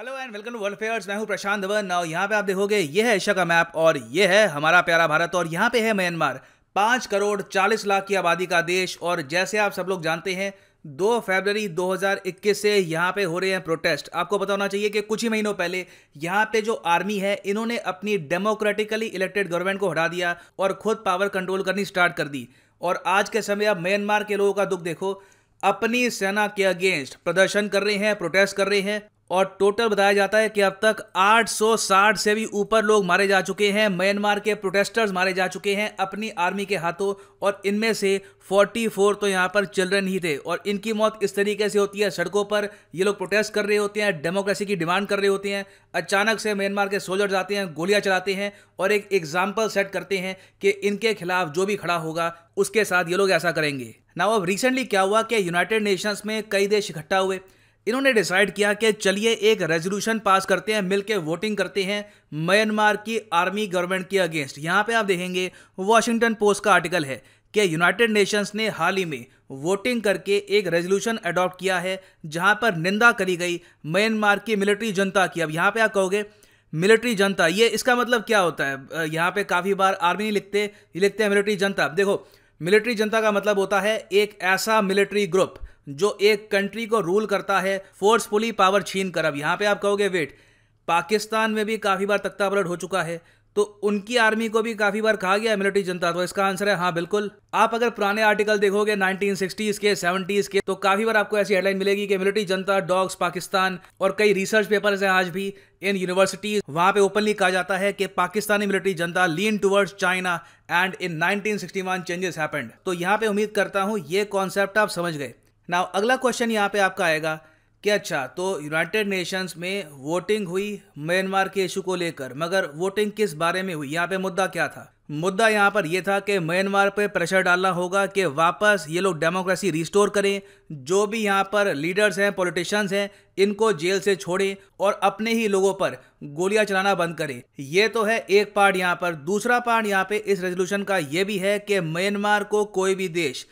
hello and welcome to World Affairs मैं हूं प्रशांत Dhawan now यहां पे आप देखोगे ये है एशिया का मैप और ये है हमारा प्यारा भारत और यहां पे है म्यांमार पाँच करोड़ चालीस लाख की आबादी का देश और जैसे आप सब लोग जानते हैं दो फरवरी 2021 से यहाँ पे हो रहे हैं प्रोटेस्ट आपको बताना चाहिए कि कुछ ही महीनों पहले यहाँ पे जो आर्मी है इन्होंने अपनी डेमोक्रेटिकली इलेक्टेड गवर्नमेंट को हटा दिया और खुद पावर कंट्रोल करनी स्टार्ट कर दी और आज के समय अब म्यांमार के लोगों का दुख देखो अपनी सेना के अगेंस्ट प्रदर्शन कर रहे हैं प्रोटेस्ट कर रहे हैं और टोटल बताया जाता है कि अब तक 860 से भी ऊपर लोग मारे जा चुके हैं म्यांमार के प्रोटेस्टर्स मारे जा चुके हैं अपनी आर्मी के हाथों और इनमें से 44 तो यहाँ पर चिल्ड्रन ही थे और इनकी मौत इस तरीके से होती है सड़कों पर ये लोग प्रोटेस्ट कर रहे होते हैं डेमोक्रेसी की डिमांड कर रहे होते हैं अचानक से म्यांमार के सोल्जर्स आते हैं गोलियाँ चलाते हैं और एक एग्जाम्पल सेट करते हैं कि इनके खिलाफ जो भी खड़ा होगा उसके साथ ये लोग ऐसा करेंगे नाव अब रिसेंटली क्या हुआ कि यूनाइटेड नेशंस में कई देश इकट्ठा हुए इन्होंने डिसाइड किया कि चलिए एक रेजोल्यूशन पास करते हैं मिलकर वोटिंग करते हैं म्यांमार की आर्मी गवर्नमेंट के अगेंस्ट यहाँ पे आप देखेंगे वॉशिंगटन पोस्ट का आर्टिकल है कि यूनाइटेड नेशंस ने हाल ही में वोटिंग करके एक रेजोल्यूशन अडॉप्ट किया है जहाँ पर निंदा करी गई म्यांमार की मिलिट्री जनता की अब यहाँ पर आप कहोगे मिलिट्री जनता ये इसका मतलब क्या होता है यहाँ पर काफ़ी बार आर्मी नहीं लिखते लिखते हैं मिलिट्री जनता देखो मिलिट्री जनता का मतलब होता है एक ऐसा मिलिट्री ग्रुप जो एक कंट्री को रूल करता है फोर्सफुली पावर छीन कर अब यहाँ पे आप कहोगे वेट पाकिस्तान में भी काफ़ी बार तख्ता पलट हो चुका है तो उनकी आर्मी को भी काफ़ी बार कहा गया है मिलिट्री जनता तो इसका आंसर है हाँ बिल्कुल आप अगर पुराने आर्टिकल देखोगे नाइनटीन के सेवेंटीज के तो काफ़ी बार आपको ऐसी हेडलाइन मिलेगी कि मिलिट्री जनता डॉग्स पाकिस्तान और कई रिसर्च पेपर्स हैं आज भी इन यूनिवर्सिटीज वहाँ पे ओपनली कहा जाता है कि पाकिस्तानी मिलिट्री जनता lean towards China and in nineteen changes happened तो यहाँ पे उम्मीद करता हूँ ये कॉन्सेप्ट आप समझ गए ना अगला क्वेश्चन यहाँ पे आपका आएगा कि अच्छा तो यूनाइटेड नेशंस में वोटिंग हुई म्यांमार के इशू को लेकर मगर वोटिंग किस बारे में हुई यहाँ पे मुद्दा क्या था मुद्दा यहाँ पर यह था कि म्यांमार पे प्रेशर डालना होगा कि वापस ये लोग डेमोक्रेसी रिस्टोर करें जो भी यहाँ पर लीडर्स हैं पॉलिटिशियंस हैं इनको जेल से छोड़ें और अपने ही लोगों पर गोलियां चलाना बंद करें ये तो है एक पार्ट यहाँ पर दूसरा पार्ट यहाँ पे इस रेजोल्यूशन का ये भी है कि म्यांमार को कोई भी देश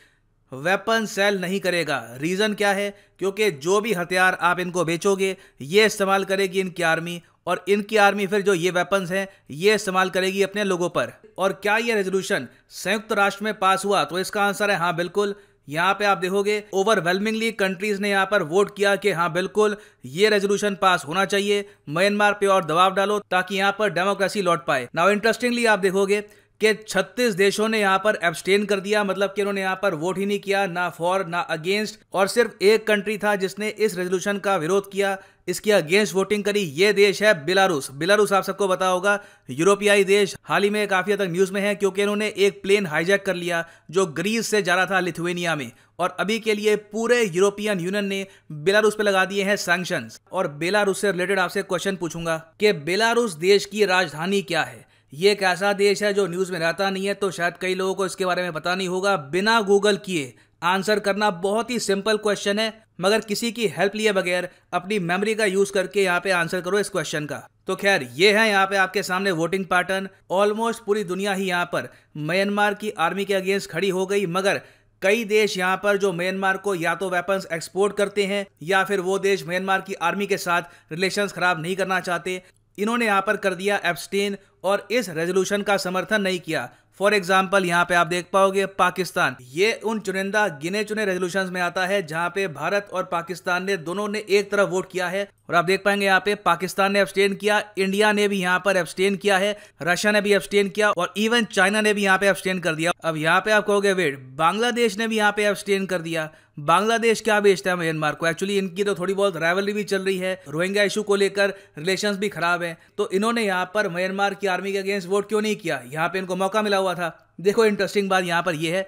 वेपन सेल नहीं करेगा रीज़न क्या है क्योंकि जो भी हथियार आप इनको बेचोगे ये इस्तेमाल करेगी इनकी आर्मी और इनकी आर्मी फिर जो ये वेपन्स हैं ये इस्तेमाल करेगी अपने लोगों पर और क्या ये रेजोल्यूशन संयुक्त राष्ट्र में पास हुआ तो इसका आंसर है हाँ बिल्कुल यहाँ पे आप देखोगे ओवरवेलमिंगली कंट्रीज ने यहाँ पर वोट किया कि हाँ बिल्कुल ये रेजोल्यूशन पास होना चाहिए म्यांमार पे और दबाव डालो ताकि यहाँ पर डेमोक्रेसी लौट पाए नाउ इंटरेस्टिंगली आप देखोगे कि 36 देशों ने यहाँ पर एब्सटेन कर दिया मतलब कि उन्होंने यहाँ पर वोट ही नहीं किया ना फॉर ना अगेंस्ट और सिर्फ एक कंट्री था जिसने इस रेजोल्यूशन का विरोध किया इसकी अगेंस्ट वोटिंग करी ये देश है बिलारूस बिलारूस आप सबको बता होगा यूरोपियाई देश हाल ही में काफी हद तक न्यूज में है क्योंकि इन्होंने एक प्लेन हाईजैक कर लिया जो ग्रीस से जा रहा था लिथुएनिया में और अभी के लिए पूरे यूरोपियन यूनियन ने बेलारूस पे लगा दिए हैं सैंक्शन और बेलारूस से रिलेटेड आपसे क्वेश्चन पूछूंगा कि बेलारूस देश की राजधानी क्या है ये एक ऐसा देश है जो न्यूज़ में रहता नहीं है तो शायद कई लोगों को इसके बारे में पता नहीं होगा बिना गूगल किए आंसर करना बहुत ही सिंपल क्वेश्चन है मगर किसी की हेल्प लिए बगैर अपनी मेमोरी का यूज करके यहाँ पे आंसर करो इस क्वेश्चन का तो खैर ये है यहाँ पे आपके सामने वोटिंग पैटर्न ऑलमोस्ट पूरी दुनिया ही यहाँ पर म्यांमार की आर्मी के अगेंस्ट खड़ी हो गई मगर कई देश यहाँ पर जो म्यांमार को या तो वेपन्स एक्सपोर्ट करते हैं या फिर वो देश म्यांमार की आर्मी के साथ रिलेशंस खराब नहीं करना चाहते इन्होंने यहाँ पर कर दिया एब्सटेन और इस रेजोल्यूशन का समर्थन नहीं किया फॉर एग्जाम्पल यहाँ पे आप देख पाओगे पाकिस्तान ये उन चुनिंदा गिने चुने रेजोल्यूशन में आता है जहाँ पे भारत और पाकिस्तान ने दोनों ने एक तरफ वोट किया है और आप देख पाएंगे यहाँ पे पाकिस्तान ने एब्सटेन किया इंडिया ने भी यहाँ पर एब्सटेन किया है रशिया ने भी एब्सटेन किया और इवन चाइना ने भी यहाँ पे एब्सटेन कर दिया अब यहाँ पे आप कहोगे वेट बांग्लादेश ने भी यहाँ पे एब्सटेन कर दिया बांग्लादेश क्या बेचता है म्यांमार को एक्चुअली इनकी तो थोड़ी बहुत राइवलरी भी चल रही है रोहिंग्या इशू को लेकर रिलेशन भी खराब है तो इन्होंने यहाँ पर म्यांमार की आर्मी के अगेंस्ट वोट क्यों नहीं किया यहाँ पे इनको मौका मिला हुआ था देखो इंटरेस्टिंग बात यहाँ पर यह है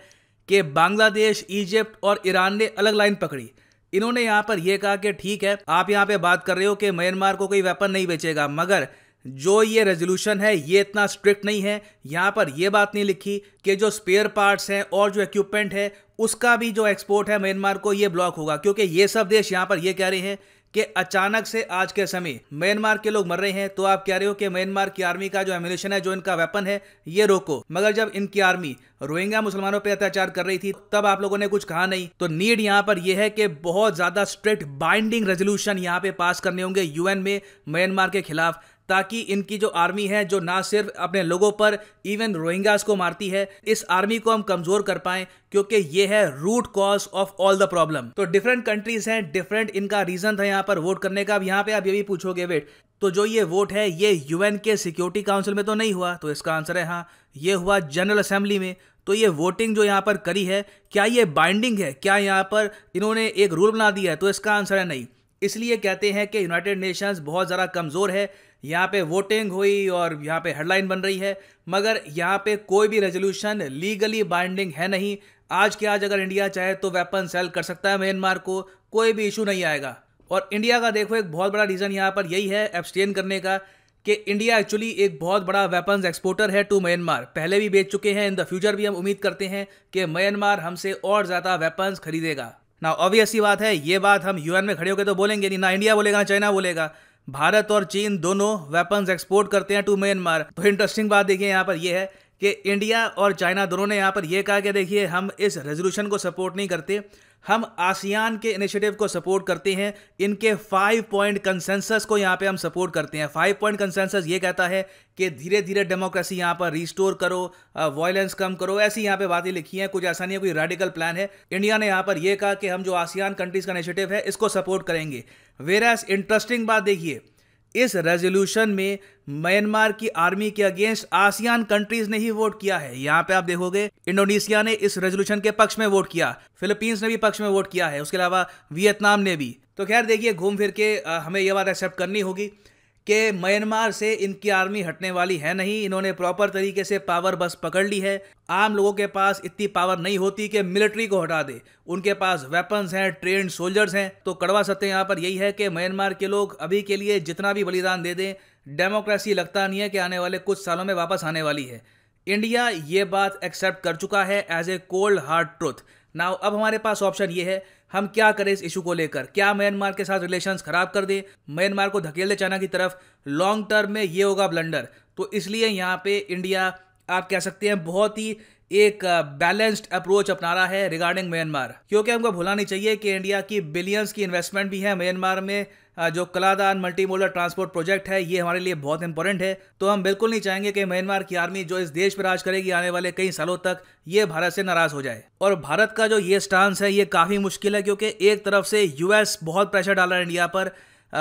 कि बांग्लादेश इजिप्ट और ईरान ने अलग लाइन पकड़ी इन्होंने यहाँ पर यह कहा कि ठीक है आप यहाँ पे बात कर रहे हो कि म्यांमार को कोई वेपन नहीं बेचेगा मगर जो ये रेजोल्यूशन है ये इतना स्ट्रिक्ट नहीं है यहाँ पर यह बात नहीं लिखी कि जो स्पेयर पार्ट्स हैं और जो इक्विपमेंट है उसका भी जो एक्सपोर्ट है म्यांमार को ये ब्लॉक होगा क्योंकि ये सब देश यहाँ पर ये कह रहे हैं कि अचानक से आज के समय म्यांमार के लोग मर रहे हैं तो आप कह रहे हो कि म्यांमार की आर्मी का जो एम्यूनेशन है जो इनका वेपन है ये रोको मगर जब इनकी आर्मी रोहिंग्या मुसलमानों पर अत्याचार कर रही थी तब आप लोगों ने कुछ कहा नहीं तो नीड यहाँ पर यह है कि बहुत ज्यादा स्ट्रिक्ट बाइंडिंग रेजोल्यूशन यहाँ पे पास करने होंगे यूएन में म्यांमार के खिलाफ ताकि इनकी जो आर्मी है जो ना सिर्फ अपने लोगों पर इवन रोहिंगास को मारती है इस आर्मी को हम कमजोर कर पाए क्योंकि ये है root cause of all the problem तो डिफरेंट कंट्रीज हैं डिफरेंट इनका रीजन था यहाँ पर वोट करने का अब यहाँ पे आप ये भी पूछोगे वेट तो जो ये वोट है ये यूएन के सिक्योरिटी काउंसिल में तो नहीं हुआ तो इसका आंसर है हाँ ये हुआ जनरल असेंबली में तो ये वोटिंग जो यहाँ पर करी है क्या ये बाइंडिंग है क्या यहाँ पर इन्होंने एक रूल बना दिया है तो इसका आंसर है नहीं इसलिए कहते हैं कि यूनाइटेड नेशंस बहुत ज़्यादा कमज़ोर है यहाँ पे वोटिंग हुई और यहाँ पे हेडलाइन बन रही है मगर यहाँ पे कोई भी रेजोल्यूशन लीगली बाइंडिंग है नहीं आज के आज अगर इंडिया चाहे तो वेपन सेल कर सकता है म्यांमार को कोई भी इशू नहीं आएगा और इंडिया का देखो एक बहुत बड़ा रीज़न यहाँ पर यही है एब्सटेन करने का कि इंडिया एक्चुअली एक बहुत बड़ा वेपन्स एक्सपोर्टर है टू म्यांमार पहले भी बेच चुके हैं इन द फ्यूचर भी हम उम्मीद करते हैं कि म्यांमार हमसे और ज़्यादा वेपन्स खरीदेगा ना ऑब्वियस ही बात है ये बात हम यूएन में खड़े होकर तो बोलेंगे नहीं ना इंडिया बोलेगा ना चाइना बोलेगा भारत और चीन दोनों वेपन्स एक्सपोर्ट करते हैं टू म्यांमार तो इंटरेस्टिंग बात देखिए यहाँ पर यह है कि इंडिया और चाइना दोनों ने यहाँ पर यह कहा कि देखिए हम इस रेजोल्यूशन को सपोर्ट नहीं करते हम आसियान के इनिशिएटिव को सपोर्ट करते हैं इनके फाइव पॉइंट कंसेंसस को यहाँ पे हम सपोर्ट करते हैं फाइव पॉइंट कंसेंसस ये कहता है कि धीरे धीरे डेमोक्रेसी यहाँ पर रिस्टोर करो वायलेंस कम करो ऐसी यहाँ पे बातें लिखी हैं कुछ ऐसा नहीं है कोई रेडिकल प्लान है इंडिया ने यहाँ पर यह कहा कि हम जो आसियान कंट्रीज का इनिशिएटिव है इसको सपोर्ट करेंगे एस इंटरेस्टिंग बात देखिए इस रेजोल्यूशन में म्यांमार की आर्मी के अगेंस्ट आसियान कंट्रीज ने ही वोट किया है यहाँ पे आप देखोगे इंडोनेशिया ने इस रेजोल्यूशन के पक्ष में वोट किया फिलीपींस ने भी पक्ष में वोट किया है उसके अलावा वियतनाम ने भी तो खैर देखिए घूम फिर के हमें यह बात एक्सेप्ट करनी होगी कि म्यांमार से इनकी आर्मी हटने वाली है नहीं इन्होंने प्रॉपर तरीके से पावर बस पकड़ ली है आम लोगों के पास इतनी पावर नहीं होती कि मिलिट्री को हटा दे उनके पास वेपन्स हैं ट्रेन सोल्जर्स हैं तो कड़वा सत्य यहाँ पर यही है कि म्यांमार के लोग अभी के लिए जितना भी बलिदान दे दें डेमोक्रेसी लगता नहीं है कि आने वाले कुछ सालों में वापस आने वाली है इंडिया ये बात एक्सेप्ट कर चुका है as a cold hard truth now अब हमारे पास ऑप्शन ये है हम क्या करें इस इशू को लेकर क्या म्यांमार के साथ रिलेशंस खराब कर दें म्यांमार को धकेल दे चाइना की तरफ लॉन्ग टर्म में ये होगा ब्लंडर तो इसलिए यहाँ पे इंडिया आप कह सकते हैं बहुत ही एक बैलेंस्ड अप्रोच अपना रहा है रिगार्डिंग म्यांमार क्योंकि हमको भूलना नहीं चाहिए कि इंडिया की बिलियंस की इन्वेस्टमेंट भी है म्यांमार में जो Kaladan multi modal transport project है ये हमारे लिए बहुत इंपॉर्टेंट है तो हम बिल्कुल नहीं चाहेंगे कि म्यांमार की आर्मी जो इस देश पर राज करेगी आने वाले कई सालों तक ये भारत से नाराज हो जाए और भारत का जो ये स्टांस है ये काफ़ी मुश्किल है क्योंकि एक तरफ से यूएस बहुत प्रेशर डाल रहा है इंडिया पर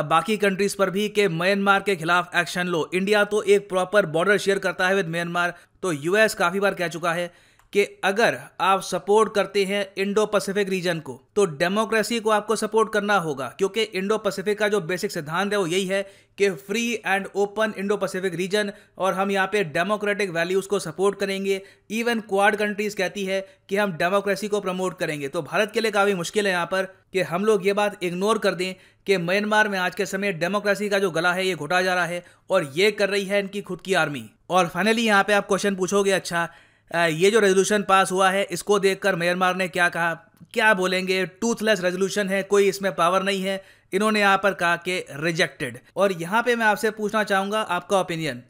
बाकी कंट्रीज पर भी कि म्यांमार के खिलाफ एक्शन लो इंडिया तो एक प्रॉपर बॉर्डर शेयर करता है विद म्यांमार तो यूएस काफ़ी बार कह चुका है कि अगर आप सपोर्ट करते हैं इंडो पैसिफिक रीजन को तो डेमोक्रेसी को आपको सपोर्ट करना होगा क्योंकि इंडो पैसिफिक का जो बेसिक सिद्धांत है वो यही है कि free and open Indo Pacific region और हम यहाँ पे डेमोक्रेटिक वैल्यूज़ को सपोर्ट करेंगे इवन क्वाड कंट्रीज़ कहती है कि हम डेमोक्रेसी को प्रमोट करेंगे तो भारत के लिए काफ़ी मुश्किल है यहाँ पर कि हम लोग ये बात इग्नोर कर दें कि म्यांमार में आज के समय डेमोक्रेसी का जो गला है ये घुटा जा रहा है और ये कर रही है इनकी खुद की आर्मी और फाइनली यहाँ पे आप क्वेश्चन पूछोगे अच्छा ये जो रेजोल्यूशन पास हुआ है इसको देखकर म्यांमार ने क्या कहा क्या बोलेंगे टूथलेस रेजोल्यूशन है कोई इसमें पावर नहीं है इन्होंने यहाँ पर कहा कि रिजेक्टेड और यहाँ पे मैं आपसे पूछना चाहूँगा आपका ओपिनियन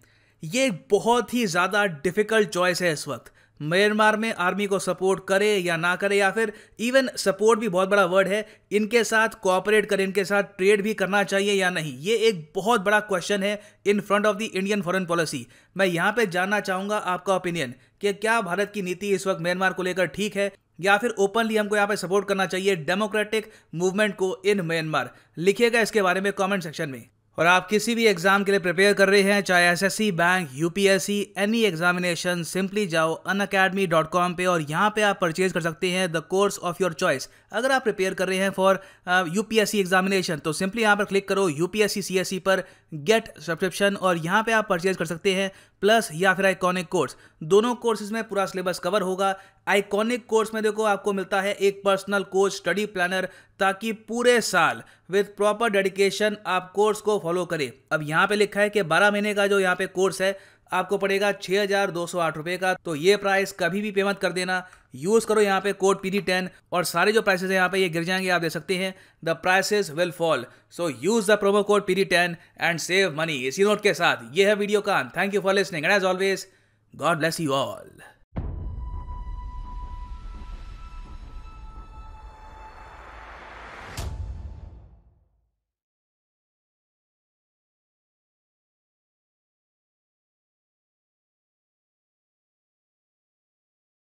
ये बहुत ही ज़्यादा डिफ़िकल्ट चॉइस है इस वक्त म्यांमार में आर्मी को सपोर्ट करे या ना करे या फिर इवन सपोर्ट भी बहुत बड़ा वर्ड है इनके साथ कोऑपरेट करें इनके साथ ट्रेड भी करना चाहिए या नहीं ये एक बहुत बड़ा क्वेश्चन है in front of the Indian foreign policy मैं यहाँ पे जानना चाहूँगा आपका ओपिनियन कि क्या भारत की नीति इस वक्त म्यांमार को लेकर ठीक है या फिर ओपनली हमको यहाँ पे सपोर्ट करना चाहिए डेमोक्रेटिक मूवमेंट को इन म्यांमार लिखिएगा इसके बारे में कमेंट सेक्शन में और आप किसी भी एग्ज़ाम के लिए प्रिपेयर कर रहे हैं चाहे SSC, bank UPSC any examination simply जाओ अन अकेडमी डॉट कॉम पर और यहाँ पे आप परचेज कर सकते हैं the course of your choice अगर आप प्रिपेयर कर रहे हैं फॉर यूपीएससी एग्जामिनेशन तो सिंपली यहाँ पर क्लिक करो यू एस सी पर गेट सब्सक्रिप्शन और यहाँ पर आप परचेज कर सकते हैं प्लस या फिर आइकॉनिक कोर्स दोनों कोर्सेज में पूरा सिलेबस कवर होगा आइकॉनिक कोर्स में देखो आपको मिलता है एक पर्सनल कोच स्टडी प्लानर ताकि पूरे साल विद प्रॉपर डेडिकेशन आप कोर्स को फॉलो करें अब यहाँ पे लिखा है कि 12 महीने का जो यहाँ पे कोर्स है आपको पड़ेगा छः हज़ार दो सौ आठ रुपये का तो ये प्राइस कभी भी पेमेंट कर देना यूज़ करो यहाँ पे कोड पी डी टेन और सारे जो प्राइसेस हैं यहाँ पे ये गिर जाएंगे आप देख सकते हैं the prices will fall so use the promo code P D ten and save money इसी नोट के साथ ये है वीडियो का thank you for listening and as always God bless you all